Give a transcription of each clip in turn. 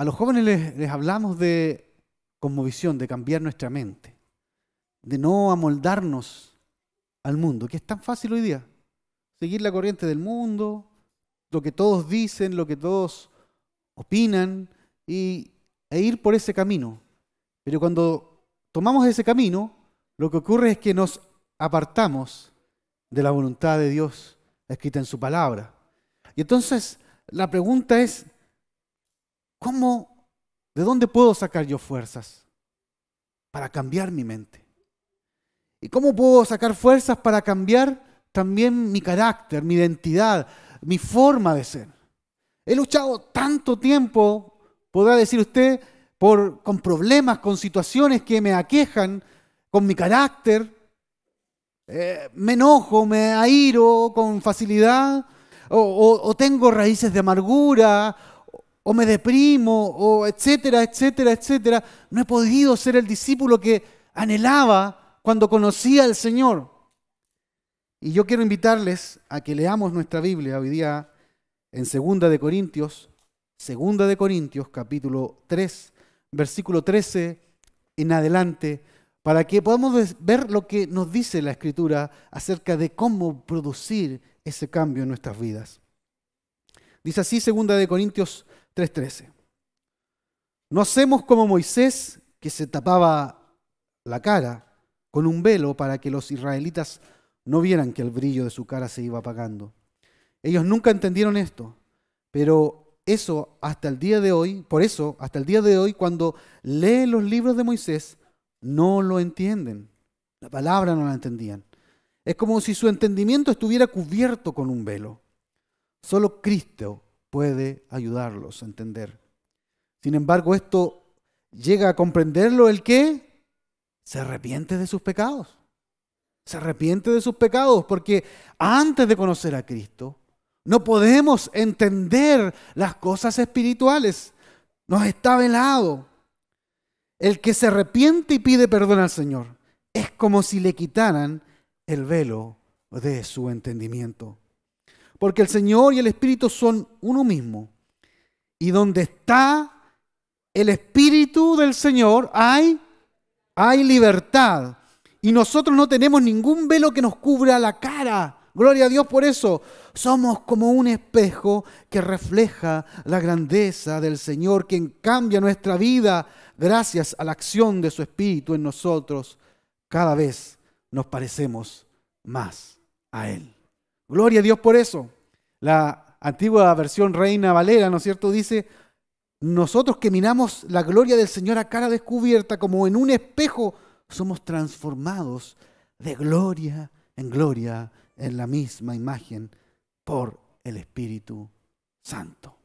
a los jóvenes les, hablamos de conmovisión, de cambiar nuestra mente, de no amoldarnos al mundo, que es tan fácil hoy día. Seguir la corriente del mundo, lo que todos dicen, lo que todos opinan, y, e ir por ese camino. Pero cuando tomamos ese camino, lo que ocurre es que nos apartamos de la voluntad de Dios escrita en su palabra. Y entonces la pregunta es, ¿Cómo, de dónde puedo sacar yo fuerzas para cambiar mi mente? ¿Y cómo puedo sacar fuerzas para cambiar también mi carácter, mi identidad, mi forma de ser? He luchado tanto tiempo, podrá decir usted, por, con problemas, con situaciones que me aquejan, con mi carácter. Eh, me enojo, me airo con facilidad, o tengo raíces de amargura, o me deprimo, o etcétera, etcétera, etcétera. No he podido ser el discípulo que anhelaba cuando conocía al Señor. Y yo quiero invitarles a que leamos nuestra Biblia hoy día en Segunda de Corintios, Segunda de Corintios capítulo 3, versículo 13 en adelante, para que podamos ver lo que nos dice la Escritura acerca de cómo producir ese cambio en nuestras vidas. Dice así Segunda de Corintios 3.13. No hacemos como Moisés, que se tapaba la cara con un velo para que los israelitas no vieran que el brillo de su cara se iba apagando. Ellos nunca entendieron esto, pero eso hasta el día de hoy, por eso hasta el día de hoy cuando leen los libros de Moisés, no lo entienden. La palabra no la entendían. Es como si su entendimiento estuviera cubierto con un velo. Solo Cristo puede ayudarlos a entender. Sin embargo, esto llega a comprenderlo el que se arrepiente de sus pecados. Se arrepiente de sus pecados porque antes de conocer a Cristo no podemos entender las cosas espirituales. Nos está velado. El que se arrepiente y pide perdón al Señor es como si le quitaran el velo de su entendimiento porque el Señor y el Espíritu son uno mismo. Y donde está el Espíritu del Señor hay, hay libertad. Y nosotros no tenemos ningún velo que nos cubra la cara. Gloria a Dios por eso. Somos como un espejo que refleja la grandeza del Señor, quien cambia nuestra vida gracias a la acción de su Espíritu en nosotros. Cada vez nos parecemos más a Él. Gloria a Dios por eso. La antigua versión Reina Valera, ¿no es cierto?, dice, nosotros que miramos la gloria del Señor a cara descubierta como en un espejo, somos transformados de gloria en gloria en la misma imagen por el Espíritu Santo.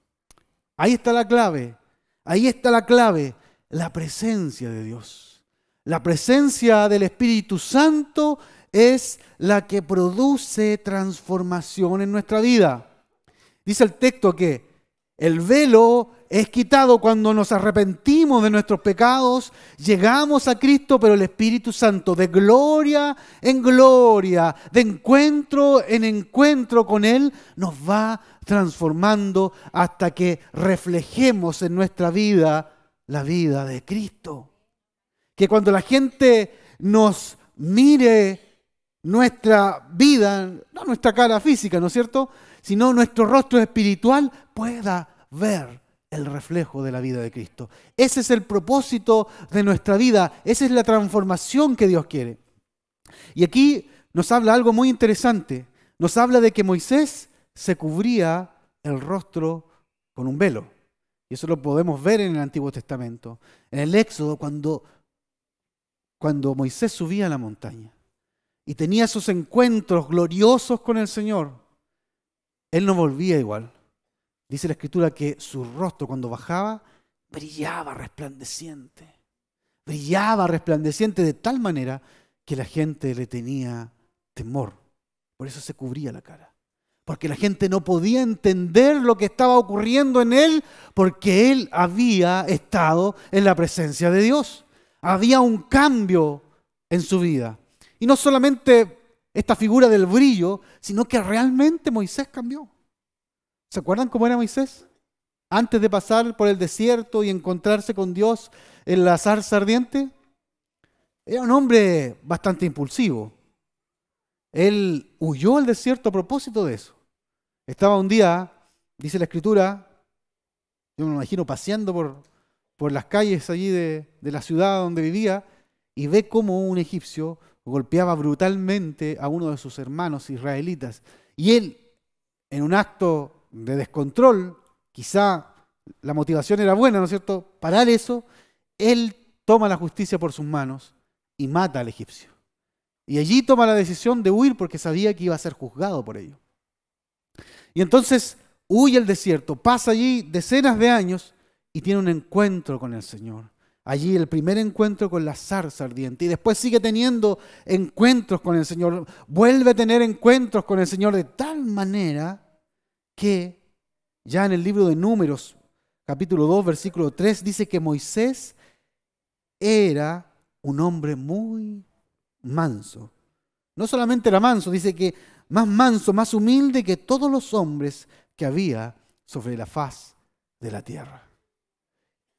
Ahí está la clave, ahí está la clave, la presencia de Dios. La presencia del Espíritu Santo es la que produce transformación en nuestra vida. Dice el texto que el velo es quitado cuando nos arrepentimos de nuestros pecados, llegamos a Cristo, pero el Espíritu Santo de gloria en gloria, de encuentro en encuentro con Él, nos va transformando hasta que reflejemos en nuestra vida la vida de Cristo. Que cuando la gente nos mire nuestra vida, no nuestra cara física, ¿no es cierto? Sino nuestro rostro espiritual pueda ver el reflejo de la vida de Cristo. Ese es el propósito de nuestra vida, esa es la transformación que Dios quiere. Y aquí nos habla algo muy interesante, nos habla de que Moisés se cubría el rostro con un velo. Y eso lo podemos ver en el Antiguo Testamento, en el Éxodo, cuando, cuando Moisés subía a la montaña y tenía esos encuentros gloriosos con el Señor, él no volvía igual. Dice la escritura que su rostro cuando bajaba brillaba resplandeciente. Brillaba resplandeciente de tal manera que la gente le tenía temor. Por eso se cubría la cara. Porque la gente no podía entender lo que estaba ocurriendo en él porque él había estado en la presencia de Dios. Había un cambio en su vida. Y no solamente esta figura del brillo, sino que realmente Moisés cambió. ¿Se acuerdan cómo era Moisés? Antes de pasar por el desierto y encontrarse con Dios en la zarza ardiente, era un hombre bastante impulsivo. Él huyó al desierto a propósito de eso. Estaba un día, dice la escritura, yo me imagino paseando por, por las calles allí de, de la ciudad donde vivía, y ve cómo un egipcio golpeaba brutalmente a uno de sus hermanos israelitas. Y él, en un acto de descontrol, quizá la motivación era buena, ¿no es cierto?, parar eso, él toma la justicia por sus manos y mata al egipcio. Y allí toma la decisión de huir porque sabía que iba a ser juzgado por ello. Y entonces huye al desierto, pasa allí decenas de años y tiene un encuentro con el Señor. Allí el primer encuentro con la zarza ardiente y después sigue teniendo encuentros con el Señor, vuelve a tener encuentros con el Señor de tal manera que ya en el libro de números, capítulo 2, versículo 3, dice que Moisés era un hombre muy manso. No solamente era manso, dice que más manso, más humilde que todos los hombres que había sobre la faz de la tierra.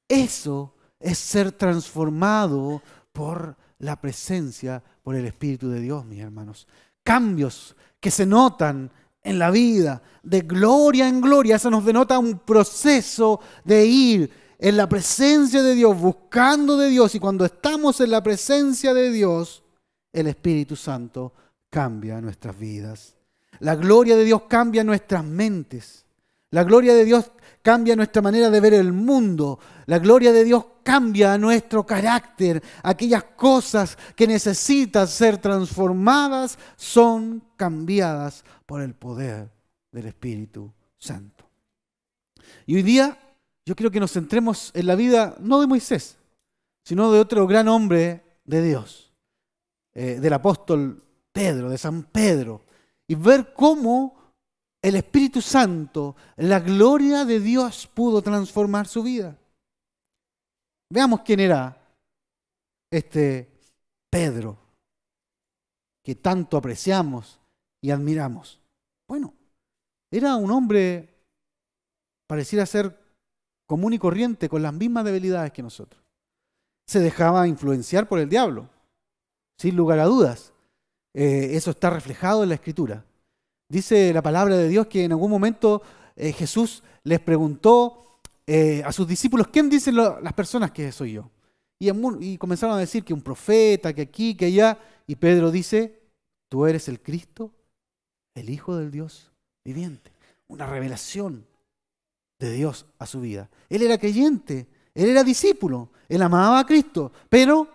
Eso es ser transformado por la presencia, por el Espíritu de Dios, mis hermanos. Cambios que se notan en la vida, de gloria en gloria. Eso nos denota un proceso de ir en la presencia de Dios, buscando de Dios. Y cuando estamos en la presencia de Dios, el Espíritu Santo cambia nuestras vidas. La gloria de Dios cambia nuestras mentes. La gloria de Dios cambia nuestra manera de ver el mundo. La gloria de Dios cambia nuestro carácter. Aquellas cosas que necesitan ser transformadas son cambiadas por el poder del Espíritu Santo. Y hoy día yo quiero que nos centremos en la vida no de Moisés, sino de otro gran hombre de Dios, eh, del apóstol Pedro, de San Pedro, y ver cómo el Espíritu Santo, la gloria de Dios pudo transformar su vida. Veamos quién era este Pedro, que tanto apreciamos y admiramos. Bueno, era un hombre, pareciera ser común y corriente, con las mismas debilidades que nosotros. Se dejaba influenciar por el diablo, sin lugar a dudas. Eh, eso está reflejado en la escritura. Dice la palabra de Dios que en algún momento eh, Jesús les preguntó eh, a sus discípulos, ¿quién dicen las personas que soy yo? Y, y comenzaron a decir que un profeta, que aquí, que allá. Y Pedro dice, tú eres el Cristo, el Hijo del Dios viviente. Una revelación de Dios a su vida. Él era creyente, él era discípulo, él amaba a Cristo, pero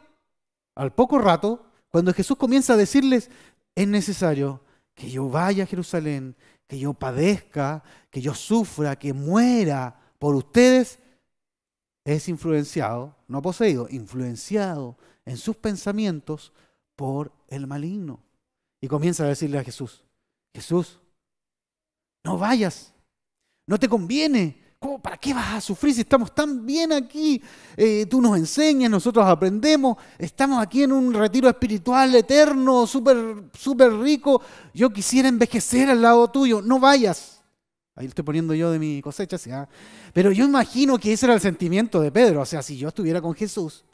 al poco rato, cuando Jesús comienza a decirles, es necesario que yo vaya a Jerusalén, que yo padezca, que yo sufra, que muera por ustedes, es influenciado, no poseído, influenciado en sus pensamientos por el maligno. Y comienza a decirle a Jesús, Jesús, no vayas, no te conviene, ¿Para qué vas a sufrir si estamos tan bien aquí? Eh, tú nos enseñas, nosotros aprendemos, estamos aquí en un retiro espiritual eterno, súper super rico. Yo quisiera envejecer al lado tuyo, no vayas. Ahí lo estoy poniendo yo de mi cosecha, ah. pero yo imagino que ese era el sentimiento de Pedro. O sea, si yo estuviera con Jesús,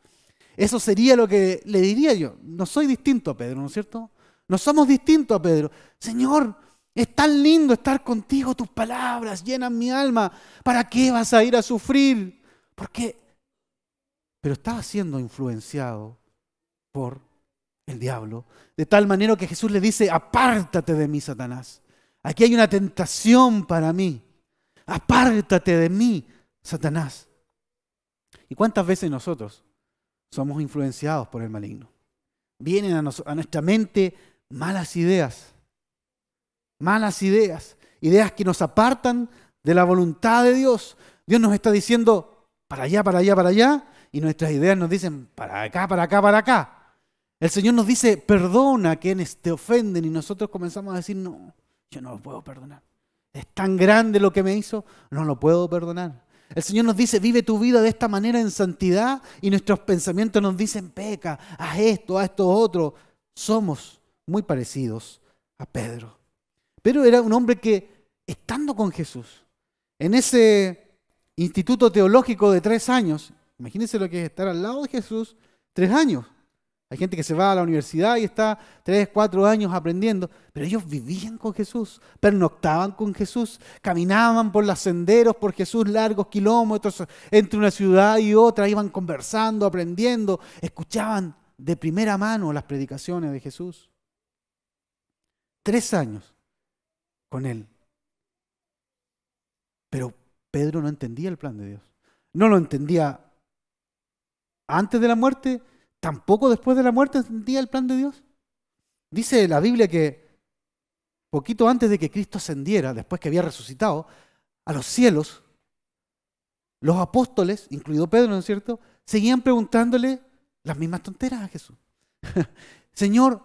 eso sería lo que le diría yo. No soy distinto a Pedro, ¿no es cierto? No somos distintos a Pedro. Señor, es tan lindo estar contigo, tus palabras llenan mi alma. ¿Para qué vas a ir a sufrir? ¿Por qué? Pero estaba siendo influenciado por el diablo. De tal manera que Jesús le dice, apártate de mí, Satanás. Aquí hay una tentación para mí. Apártate de mí, Satanás. ¿Y cuántas veces nosotros somos influenciados por el maligno? Vienen a, a nuestra mente malas ideas malas ideas, ideas que nos apartan de la voluntad de Dios. Dios nos está diciendo para allá, para allá, para allá, y nuestras ideas nos dicen para acá, para acá, para acá. El Señor nos dice, perdona a quienes te ofenden, y nosotros comenzamos a decir, no, yo no lo puedo perdonar. Es tan grande lo que me hizo, no lo puedo perdonar. El Señor nos dice, vive tu vida de esta manera en santidad y nuestros pensamientos nos dicen, peca, haz esto, haz esto otro. Somos muy parecidos a Pedro. Pero era un hombre que, estando con Jesús, en ese instituto teológico de tres años, imagínense lo que es estar al lado de Jesús tres años. Hay gente que se va a la universidad y está tres, cuatro años aprendiendo, pero ellos vivían con Jesús, pernoctaban con Jesús, caminaban por los senderos, por Jesús, largos kilómetros entre una ciudad y otra, iban conversando, aprendiendo, escuchaban de primera mano las predicaciones de Jesús. Tres años con él. Pero Pedro no entendía el plan de Dios. No lo entendía antes de la muerte, tampoco después de la muerte entendía el plan de Dios. Dice la Biblia que poquito antes de que Cristo ascendiera, después que había resucitado, a los cielos, los apóstoles, incluido Pedro, ¿no es cierto?, seguían preguntándole las mismas tonteras a Jesús. Señor,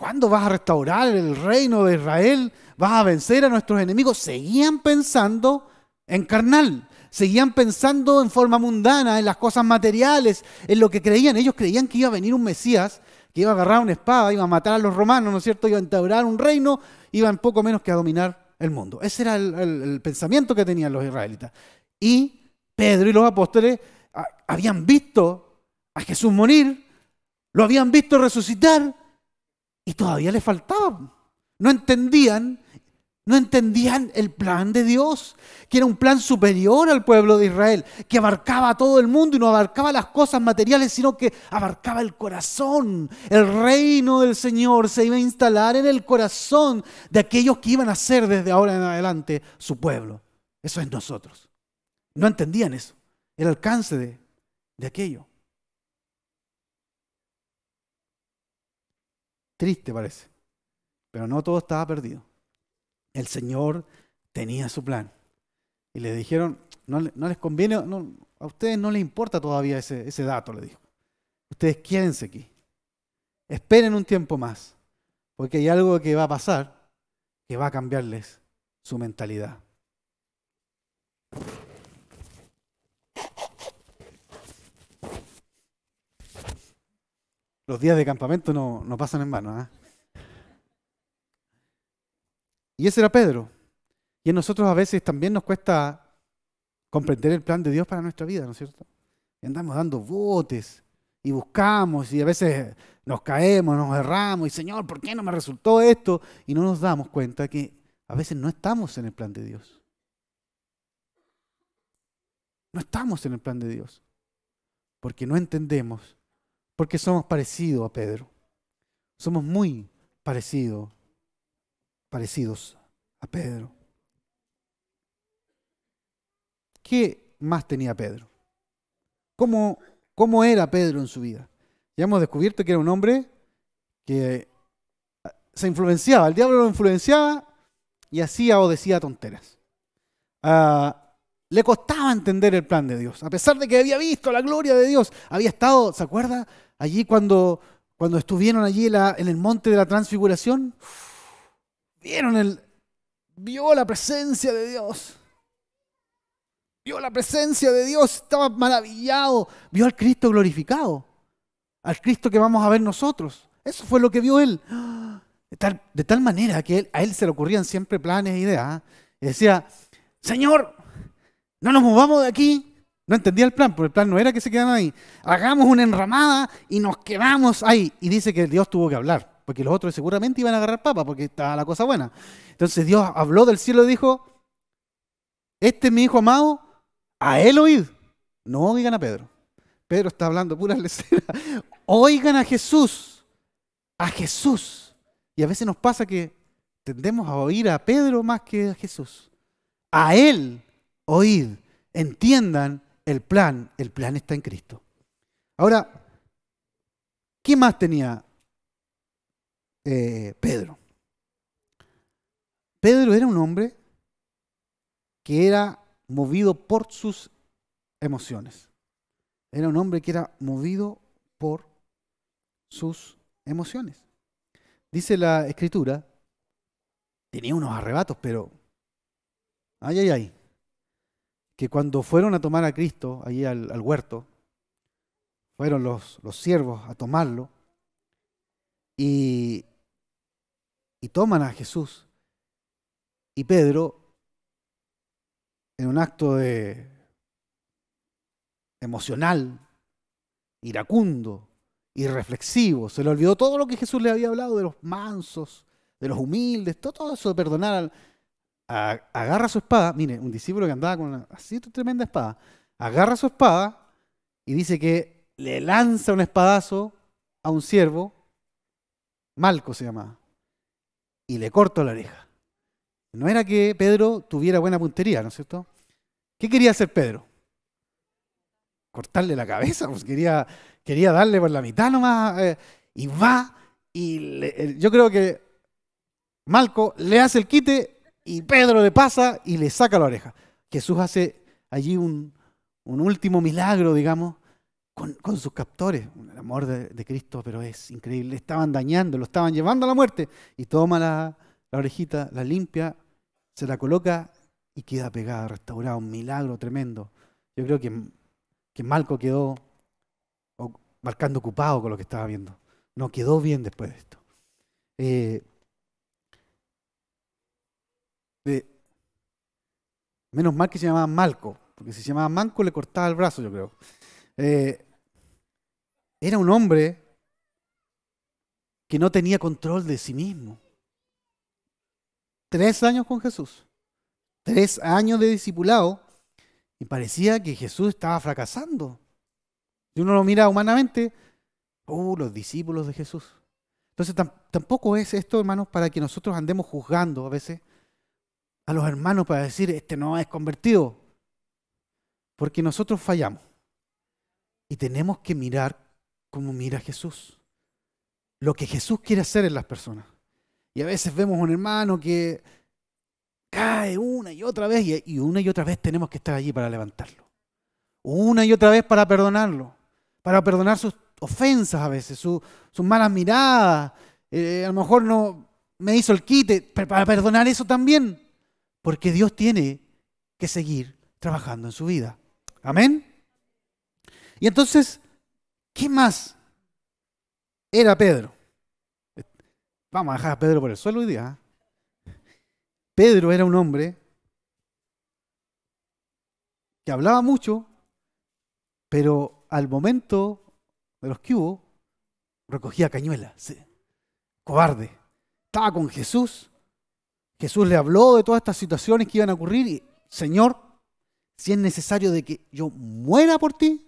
¿Cuándo vas a restaurar el reino de Israel? ¿Vas a vencer a nuestros enemigos? Seguían pensando en carnal, seguían pensando en forma mundana, en las cosas materiales, en lo que creían. Ellos creían que iba a venir un Mesías, que iba a agarrar una espada, iba a matar a los romanos, ¿no es cierto? Iba a instaurar un reino, iban poco menos que a dominar el mundo. Ese era el, pensamiento que tenían los israelitas. Y Pedro y los apóstoles ah, habían visto a Jesús morir, lo habían visto resucitar, y todavía le faltaba. No entendían, no entendían el plan de Dios, que era un plan superior al pueblo de Israel, que abarcaba a todo el mundo y no abarcaba las cosas materiales, sino que abarcaba el corazón. El reino del Señor se iba a instalar en el corazón de aquellos que iban a ser desde ahora en adelante su pueblo. Eso es nosotros. No entendían eso, el alcance de aquello. Triste parece. Pero no todo estaba perdido. El Señor tenía su plan. Y le dijeron, no, les conviene, a ustedes no les importa todavía ese, dato, le dijo. Ustedes quédense aquí. Esperen un tiempo más. Porque hay algo que va a pasar que va a cambiarles su mentalidad. los días de campamento no, pasan en vano. ¿ah? Y ese era Pedro. Y a nosotros a veces también nos cuesta comprender el plan de Dios para nuestra vida, ¿no es cierto? Y andamos dando botes y buscamos y a veces nos caemos, nos erramos y Señor, ¿por qué no me resultó esto? Y no nos damos cuenta que a veces no estamos en el plan de Dios. No estamos en el plan de Dios. Porque no entendemos porque somos parecidos a Pedro. Somos muy parecidos, parecidos a Pedro. ¿Qué más tenía Pedro? ¿Cómo, ¿Cómo era Pedro en su vida? Ya hemos descubierto que era un hombre que eh, se influenciaba, el diablo lo influenciaba y hacía o decía tonteras. Ah, le costaba entender el plan de Dios, a pesar de que había visto la gloria de Dios. Había estado, ¿se acuerda? Allí cuando, cuando estuvieron allí en el monte de la transfiguración, vieron el, vio la presencia de Dios. Vio la presencia de Dios, estaba maravillado. Vio al Cristo glorificado, al Cristo que vamos a ver nosotros. Eso fue lo que vio él. De tal, manera que a él se le ocurrían siempre planes e ideas. Y decía, Señor, no nos movamos de aquí. No entendía el plan, porque el plan no era que se quedaran ahí. Hagamos una enramada y nos quedamos ahí. Y dice que Dios tuvo que hablar, porque los otros seguramente iban a agarrar papa, porque estaba la cosa buena. Entonces Dios habló del cielo y dijo, este es mi hijo amado, a él oíd. No oigan a Pedro. Pedro está hablando puras leceras. Oigan a Jesús, a Jesús. Y a veces nos pasa que tendemos a oír a Pedro más que a Jesús. A él oíd, entiendan el plan, el plan está en Cristo. Ahora, ¿qué más tenía eh, Pedro? Pedro era un hombre que era movido por sus emociones. Era un hombre que era movido por sus emociones. Dice la escritura, tenía unos arrebatos, pero... Ay, ay, ay que cuando fueron a tomar a Cristo allí al, huerto, fueron los, los, siervos a tomarlo y, y toman a Jesús. Y Pedro, en un acto de emocional, iracundo, irreflexivo, se le olvidó todo lo que Jesús le había hablado de los mansos, de los humildes, todo, eso de perdonar al, agarra su espada, mire, un discípulo que andaba con una así tremenda espada, agarra su espada y dice que le lanza un espadazo a un siervo, Malco se llamaba, y le corta la oreja. No era que Pedro tuviera buena puntería, ¿no es cierto? ¿Qué quería hacer Pedro? Cortarle la cabeza, pues quería, quería darle por la mitad nomás, eh, y va, y yo creo que Malco le hace el quite y Pedro le pasa y le saca la oreja. Jesús hace allí un, último milagro, digamos, con, sus captores. El amor de, Cristo, pero es increíble. Le estaban dañando, lo estaban llevando a la muerte. Y toma la, orejita, la limpia, se la coloca y queda pegada, Restaurado, Un milagro tremendo. Yo creo que, que Malco quedó marcando ocupado con lo que estaba viendo. No quedó bien después de esto. Eh, Menos mal que se llamaba Malco, porque si se llamaba Malco le cortaba el brazo, yo creo. Eh, era un hombre que no tenía control de sí mismo. Tres años con Jesús, tres años de discipulado, y parecía que Jesús estaba fracasando. Si uno lo mira humanamente, oh, los discípulos de Jesús. Entonces tampoco es esto, hermanos, para que nosotros andemos juzgando a veces a los hermanos para decir, este no es convertido. Porque nosotros fallamos. Y tenemos que mirar como mira Jesús. Lo que Jesús quiere hacer en las personas. Y a veces vemos un hermano que cae una y otra vez y una y otra vez tenemos que estar allí para levantarlo. Una y otra vez para perdonarlo. Para perdonar sus ofensas a veces, sus malas miradas. Eh, a lo mejor no me hizo el quite, pero para perdonar eso también porque Dios tiene que seguir trabajando en su vida. Amén. Y entonces, ¿qué más era Pedro? Vamos a dejar a Pedro por el suelo hoy día. ¿ah? Pedro era un hombre que hablaba mucho, pero al momento de los que hubo, recogía cañuelas, cobarde. Estaba con Jesús Jesús le habló de todas estas situaciones que iban a ocurrir y, Señor, si es necesario de que yo muera por ti,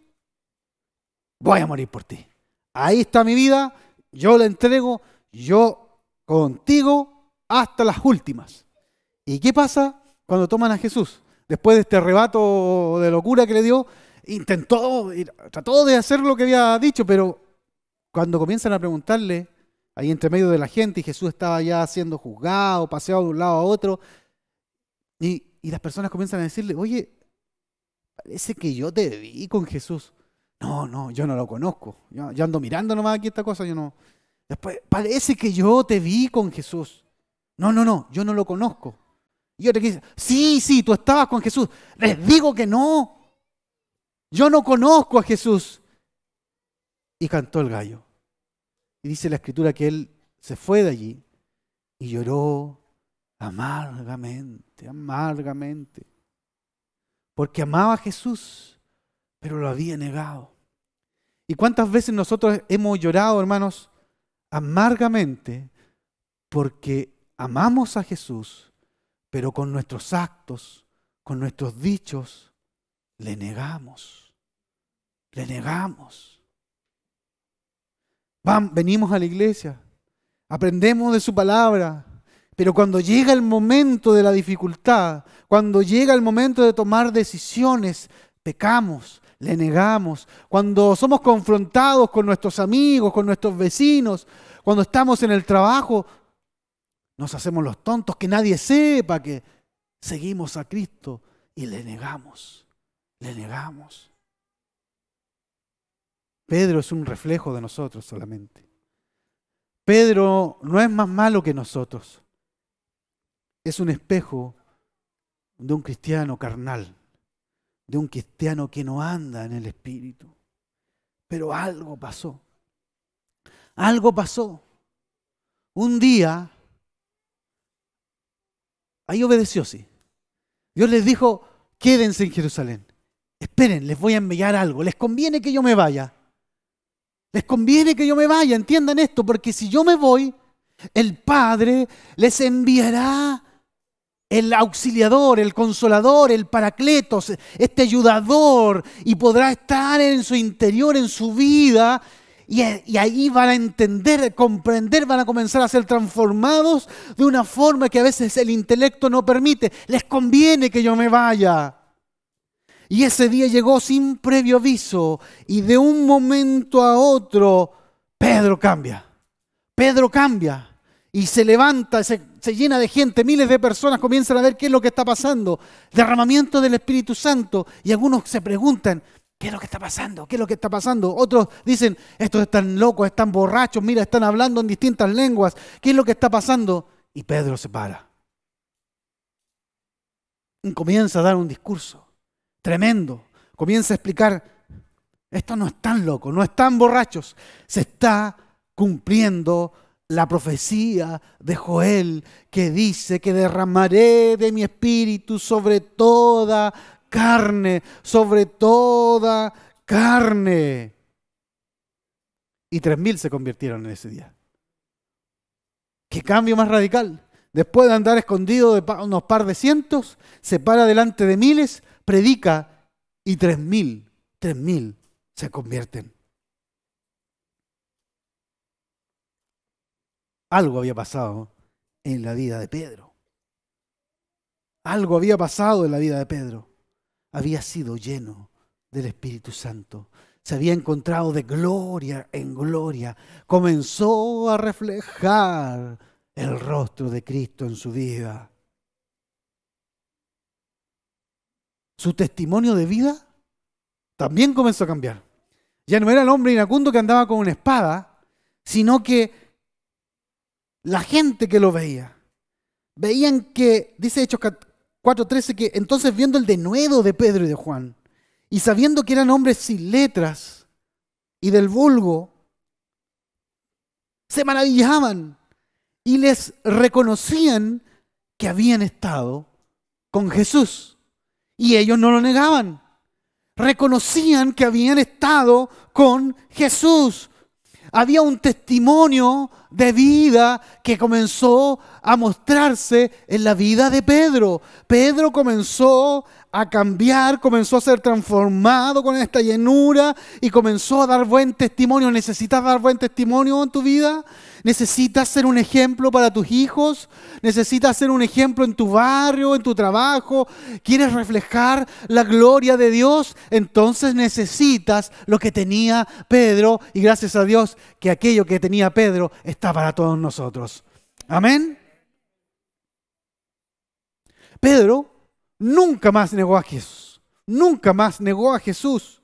voy a morir por ti. Ahí está mi vida, yo la entrego, yo contigo hasta las últimas. ¿Y qué pasa cuando toman a Jesús? Después de este arrebato de locura que le dio, intentó, trató de hacer lo que había dicho, pero cuando comienzan a preguntarle, ahí entre medio de la gente y Jesús estaba ya siendo juzgado, paseado de un lado a otro. Y, las personas comienzan a decirle, oye, parece que yo te vi con Jesús. No, no, yo no lo conozco. Yo, ando mirando nomás aquí esta cosa, yo no. Después, parece que yo te vi con Jesús. No, no, no, yo no lo conozco. Y yo que dice, sí, sí, tú estabas con Jesús. Les digo que no. Yo no conozco a Jesús. Y cantó el gallo. Y dice la escritura que él se fue de allí y lloró amargamente, amargamente. Porque amaba a Jesús, pero lo había negado. ¿Y cuántas veces nosotros hemos llorado, hermanos, amargamente porque amamos a Jesús, pero con nuestros actos, con nuestros dichos, le negamos, le negamos venimos a la iglesia, aprendemos de su palabra, pero cuando llega el momento de la dificultad, cuando llega el momento de tomar decisiones, pecamos, le negamos. Cuando somos confrontados con nuestros amigos, con nuestros vecinos, cuando estamos en el trabajo, nos hacemos los tontos, que nadie sepa que seguimos a Cristo y le negamos, le negamos. Pedro es un reflejo de nosotros solamente. Pedro no es más malo que nosotros. Es un espejo de un cristiano carnal, de un cristiano que no anda en el Espíritu. Pero algo pasó. Algo pasó. Un día, ahí obedeció, sí. Dios les dijo, quédense en Jerusalén. Esperen, les voy a enviar algo. Les conviene que yo me vaya. Les conviene que yo me vaya, entiendan esto, porque si yo me voy, el Padre les enviará el auxiliador, el consolador, el paracletos, este ayudador, y podrá estar en su interior, en su vida, y, ahí van a entender, comprender, van a comenzar a ser transformados de una forma que a veces el intelecto no permite. Les conviene que yo me vaya. Y ese día llegó sin previo aviso y de un momento a otro, Pedro cambia. Pedro cambia y se levanta, se, llena de gente, miles de personas comienzan a ver qué es lo que está pasando. Derramamiento del Espíritu Santo y algunos se preguntan, ¿qué es lo que está pasando? ¿Qué es lo que está pasando? Otros dicen, estos están locos, están borrachos, mira, están hablando en distintas lenguas, ¿qué es lo que está pasando? Y Pedro se para. Y comienza a dar un discurso. Tremendo. Comienza a explicar, Esto no están locos, no están borrachos. Se está cumpliendo la profecía de Joel que dice que derramaré de mi espíritu sobre toda carne, sobre toda carne. Y tres mil se convirtieron en ese día. ¿Qué cambio más radical? Después de andar escondido de unos par de cientos, se para delante de miles predica y tres mil, tres mil se convierten. Algo había pasado en la vida de Pedro. Algo había pasado en la vida de Pedro. Había sido lleno del Espíritu Santo se había encontrado de gloria en gloria, comenzó a reflejar el rostro de Cristo en su vida. su testimonio de vida también comenzó a cambiar. Ya no era el hombre inacundo que andaba con una espada, sino que la gente que lo veía, veían que, dice Hechos 4.13, que entonces viendo el denuedo de Pedro y de Juan, y sabiendo que eran hombres sin letras y del vulgo, se maravillaban y les reconocían que habían estado con Jesús. Y ellos no lo negaban. Reconocían que habían estado con Jesús. Había un testimonio de vida que comenzó a mostrarse en la vida de Pedro. Pedro comenzó a cambiar, comenzó a ser transformado con esta llenura y comenzó a dar buen testimonio. ¿Necesitas dar buen testimonio en tu vida? Necesitas ser un ejemplo para tus hijos, necesitas ser un ejemplo en tu barrio, en tu trabajo, quieres reflejar la gloria de Dios, entonces necesitas lo que tenía Pedro y gracias a Dios que aquello que tenía Pedro está para todos nosotros. Amén. Pedro nunca más negó a Jesús, nunca más negó a Jesús.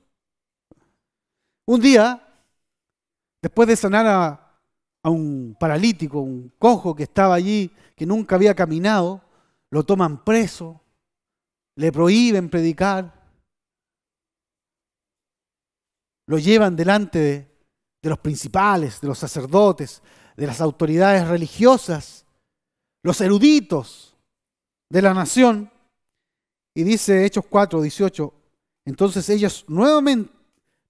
Un día, después de sanar a a un paralítico, un cojo que estaba allí, que nunca había caminado, lo toman preso, le prohíben predicar, lo llevan delante de, los principales, de los sacerdotes, de las autoridades religiosas, los eruditos de la nación. Y dice Hechos 4, 18, entonces ellos nuevamente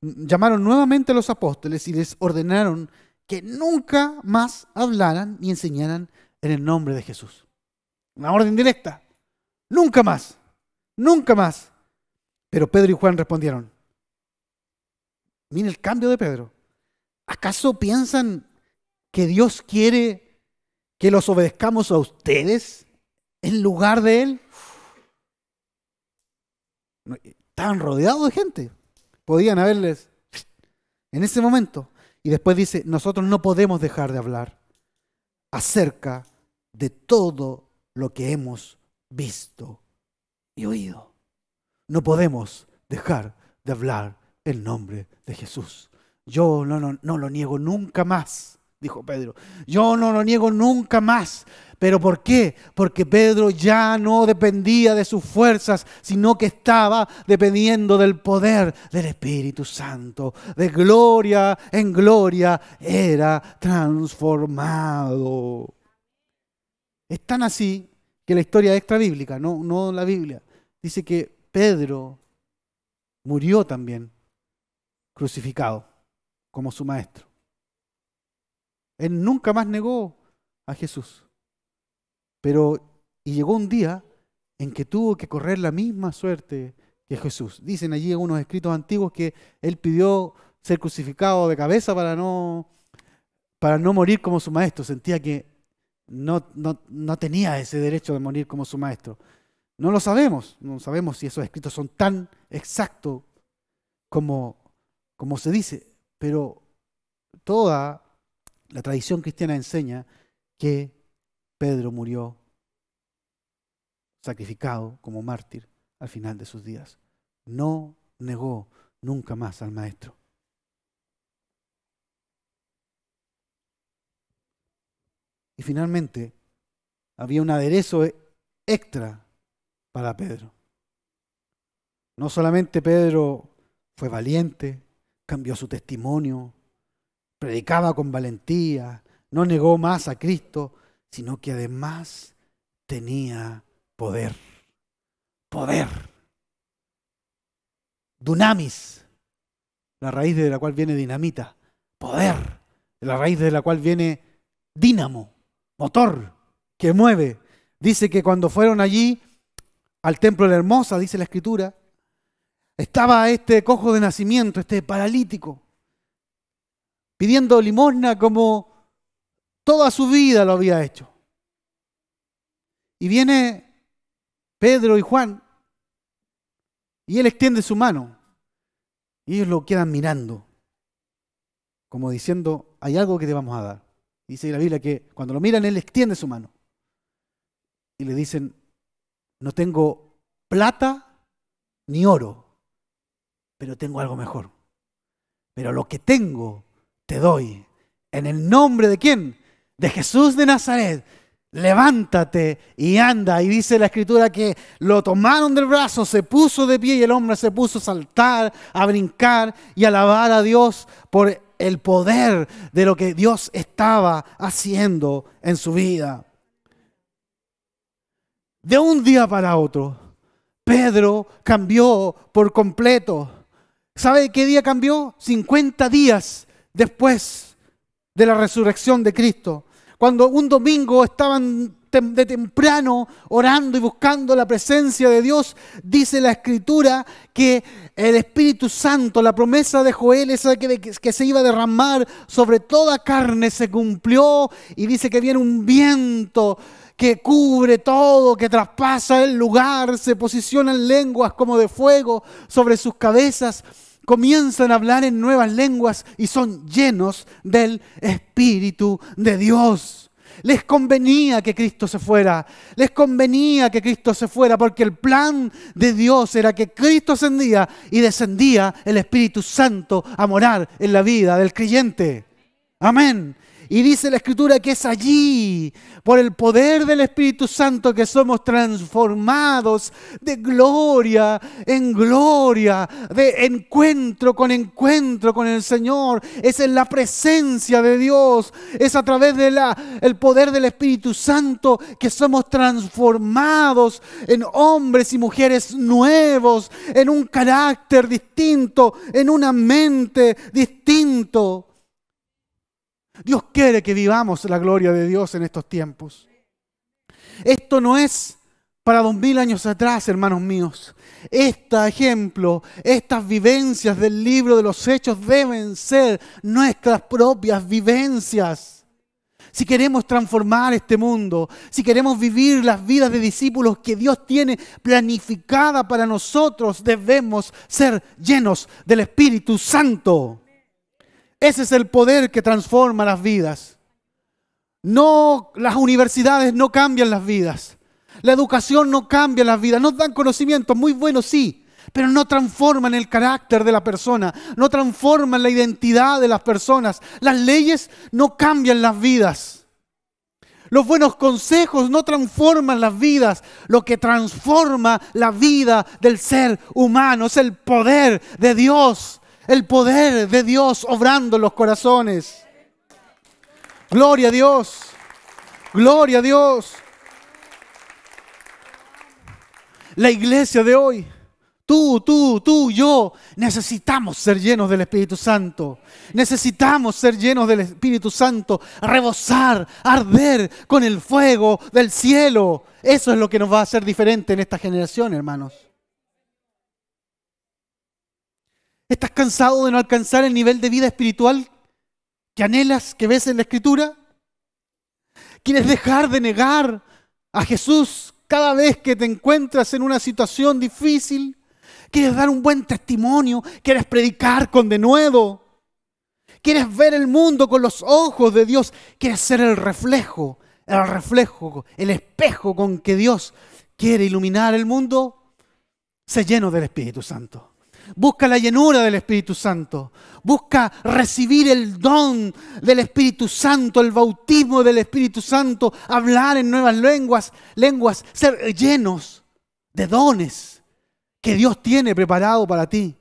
llamaron nuevamente a los apóstoles y les ordenaron que nunca más hablaran ni enseñaran en el nombre de Jesús. Una orden directa. Nunca más. Nunca más. Pero Pedro y Juan respondieron. Miren el cambio de Pedro. ¿Acaso piensan que Dios quiere que los obedezcamos a ustedes en lugar de Él? Estaban rodeados de gente. Podían haberles, en ese momento, y después dice, nosotros no podemos dejar de hablar acerca de todo lo que hemos visto y oído. No podemos dejar de hablar el nombre de Jesús. Yo no, no, no lo niego nunca más dijo Pedro. Yo no lo niego nunca más. ¿Pero por qué? Porque Pedro ya no dependía de sus fuerzas, sino que estaba dependiendo del poder del Espíritu Santo. De gloria en gloria era transformado. Es tan así que la historia extra bíblica, no, no la Biblia, dice que Pedro murió también crucificado como su maestro. Él nunca más negó a Jesús. Pero, y llegó un día en que tuvo que correr la misma suerte que Jesús. Dicen allí unos escritos antiguos que él pidió ser crucificado de cabeza para no, para no morir como su maestro. Sentía que no, no, tenía ese derecho de morir como su maestro. No lo sabemos, no sabemos si esos escritos son tan exactos como, como se dice, pero toda la tradición cristiana enseña que Pedro murió sacrificado como mártir al final de sus días. No negó nunca más al maestro. Y finalmente, había un aderezo extra para Pedro. No solamente Pedro fue valiente, cambió su testimonio, predicaba con valentía, no negó más a Cristo, sino que además tenía poder. Poder. Dunamis, la raíz de la cual viene dinamita. Poder, la raíz de la cual viene dínamo, motor, que mueve. Dice que cuando fueron allí al templo de la hermosa, dice la escritura, estaba este cojo de nacimiento, este paralítico pidiendo limosna como toda su vida lo había hecho. Y viene Pedro y Juan y él extiende su mano y ellos lo quedan mirando, como diciendo, hay algo que te vamos a dar. Dice la Biblia que cuando lo miran, él extiende su mano y le dicen, no tengo plata ni oro, pero tengo algo mejor. Pero lo que tengo te doy. En el nombre de quién? De Jesús de Nazaret. Levántate y anda. Y dice la escritura que lo tomaron del brazo, se puso de pie y el hombre se puso a saltar, a brincar y a alabar a Dios por el poder de lo que Dios estaba haciendo en su vida. De un día para otro, Pedro cambió por completo. ¿Sabe qué día cambió? 50 días después de la resurrección de Cristo, cuando un domingo estaban de temprano orando y buscando la presencia de Dios, dice la escritura que el Espíritu Santo, la promesa de Joel, esa que, que, se iba a derramar sobre toda carne, se cumplió y dice que viene un viento que cubre todo, que traspasa el lugar, se posicionan lenguas como de fuego sobre sus cabezas comienzan a hablar en nuevas lenguas y son llenos del Espíritu de Dios. Les convenía que Cristo se fuera, les convenía que Cristo se fuera, porque el plan de Dios era que Cristo ascendía y descendía el Espíritu Santo a morar en la vida del creyente. Amén. Y dice la Escritura que es allí, por el poder del Espíritu Santo, que somos transformados de gloria en gloria, de encuentro con encuentro con el Señor. Es en la presencia de Dios, es a través del el poder del Espíritu Santo que somos transformados en hombres y mujeres nuevos, en un carácter distinto, en una mente distinto. Dios quiere que vivamos la gloria de Dios en estos tiempos. Esto no es para dos mil años atrás, hermanos míos. Este ejemplo, estas vivencias del libro de los hechos deben ser nuestras propias vivencias. Si queremos transformar este mundo, si queremos vivir las vidas de discípulos que Dios tiene planificada para nosotros, debemos ser llenos del Espíritu Santo. Ese es el poder que transforma las vidas. No, las universidades no cambian las vidas. La educación no cambia las vidas. Nos dan conocimientos muy buenos, sí, pero no transforman el carácter de la persona, no transforman la identidad de las personas. Las leyes no cambian las vidas. Los buenos consejos no transforman las vidas. Lo que transforma la vida del ser humano es el poder de Dios el poder de Dios obrando los corazones. Gloria a Dios. Gloria a Dios. La iglesia de hoy, tú, tú, tú, yo, necesitamos ser llenos del Espíritu Santo. Necesitamos ser llenos del Espíritu Santo, rebosar, arder con el fuego del cielo. Eso es lo que nos va a hacer diferente en esta generación, hermanos. ¿Estás cansado de no alcanzar el nivel de vida espiritual que anhelas, que ves en la Escritura? ¿Quieres dejar de negar a Jesús cada vez que te encuentras en una situación difícil? ¿Quieres dar un buen testimonio? ¿Quieres predicar con denuedo? ¿Quieres ver el mundo con los ojos de Dios? ¿Quieres ser el reflejo, el reflejo, el espejo con que Dios quiere iluminar el mundo? Se lleno del Espíritu Santo busca la llenura del Espíritu Santo, busca recibir el don del Espíritu Santo, el bautismo del Espíritu Santo, hablar en nuevas lenguas, lenguas, ser llenos de dones que Dios tiene preparado para ti.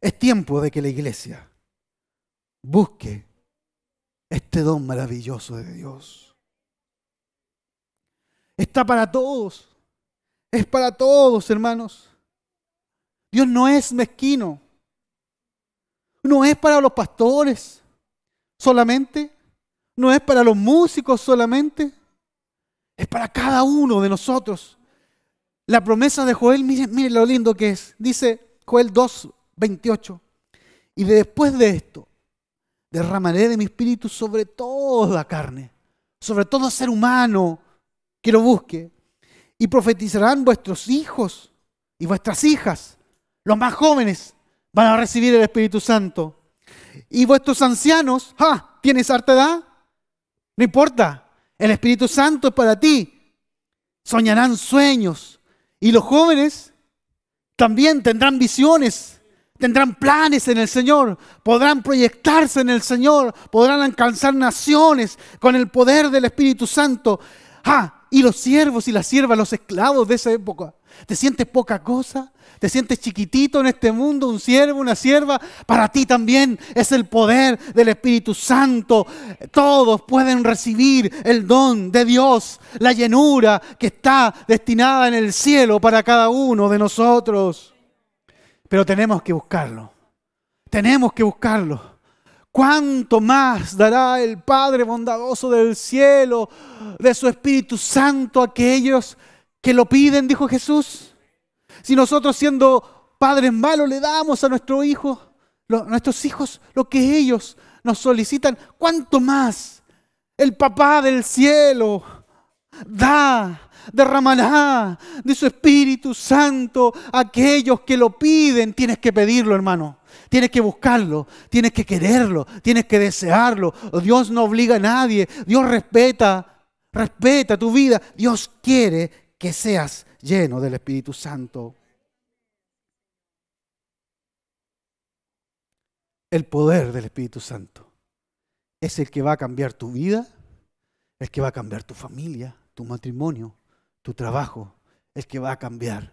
Es tiempo de que la iglesia busque este don maravilloso de Dios. Está para todos. Es para todos, hermanos. Dios no es mezquino. No es para los pastores solamente. No es para los músicos solamente. Es para cada uno de nosotros. La promesa de Joel, miren, lo lindo que es. Dice Joel 2, 28. Y después de esto, derramaré de mi espíritu sobre toda carne, sobre todo ser humano que lo busque. Y profetizarán vuestros hijos y vuestras hijas, los más jóvenes van a recibir el Espíritu Santo. Y vuestros ancianos, ¿Tienes harta edad? No importa. El Espíritu Santo es para ti. Soñarán sueños. Y los jóvenes también tendrán visiones, tendrán planes en el Señor, podrán proyectarse en el Señor, podrán alcanzar naciones con el poder del Espíritu Santo. Y los siervos y las siervas, los esclavos de esa época, ¿te sientes poca cosa? Te sientes chiquitito en este mundo, un siervo, una sierva. Para ti también es el poder del Espíritu Santo. Todos pueden recibir el don de Dios, la llenura que está destinada en el cielo para cada uno de nosotros. Pero tenemos que buscarlo. Tenemos que buscarlo. ¿Cuánto más dará el Padre bondadoso del cielo, de su Espíritu Santo, a aquellos que lo piden? Dijo Jesús. Si nosotros siendo padres malos le damos a nuestro hijo, nuestros hijos, lo que ellos nos solicitan, ¿cuánto más? El papá del cielo da, derramará de su Espíritu Santo a aquellos que lo piden. Tienes que pedirlo, hermano. Tienes que buscarlo, tienes que quererlo, tienes que desearlo. Dios no obliga a nadie, Dios respeta, respeta tu vida. Dios quiere que seas lleno del Espíritu Santo. El poder del Espíritu Santo es el que va a cambiar tu vida, el que va a cambiar tu familia, tu matrimonio, tu trabajo, el que va a cambiar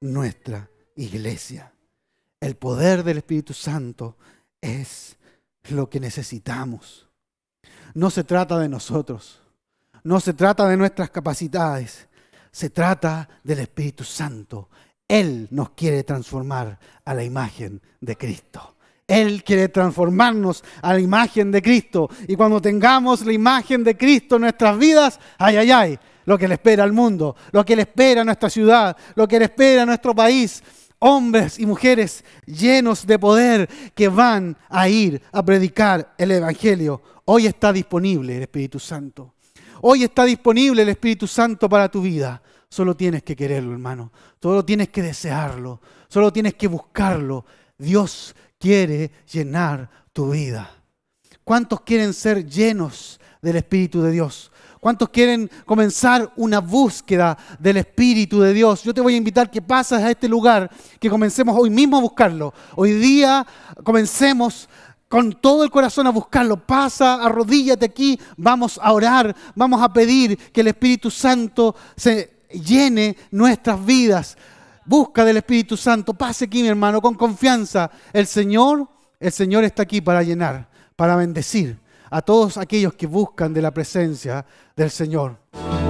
nuestra iglesia. El poder del Espíritu Santo es lo que necesitamos. No se trata de nosotros, no se trata de nuestras capacidades, se trata del Espíritu Santo. Él nos quiere transformar a la imagen de Cristo. Él quiere transformarnos a la imagen de Cristo. Y cuando tengamos la imagen de Cristo en nuestras vidas, ay, ay, ay, lo que le espera al mundo, lo que le espera a nuestra ciudad, lo que le espera a nuestro país. Hombres y mujeres llenos de poder que van a ir a predicar el Evangelio. Hoy está disponible el Espíritu Santo. Hoy está disponible el Espíritu Santo para tu vida. Solo tienes que quererlo, hermano. Solo tienes que desearlo. Solo tienes que buscarlo. Dios quiere llenar tu vida. ¿Cuántos quieren ser llenos del Espíritu de Dios? ¿Cuántos quieren comenzar una búsqueda del Espíritu de Dios? Yo te voy a invitar que pases a este lugar, que comencemos hoy mismo a buscarlo. Hoy día comencemos con todo el corazón a buscarlo. Pasa, arrodíllate aquí, vamos a orar, vamos a pedir que el Espíritu Santo se llene nuestras vidas. Busca del Espíritu Santo, pase aquí mi hermano, con confianza. El Señor, el Señor está aquí para llenar, para bendecir a todos aquellos que buscan de la presencia del Señor.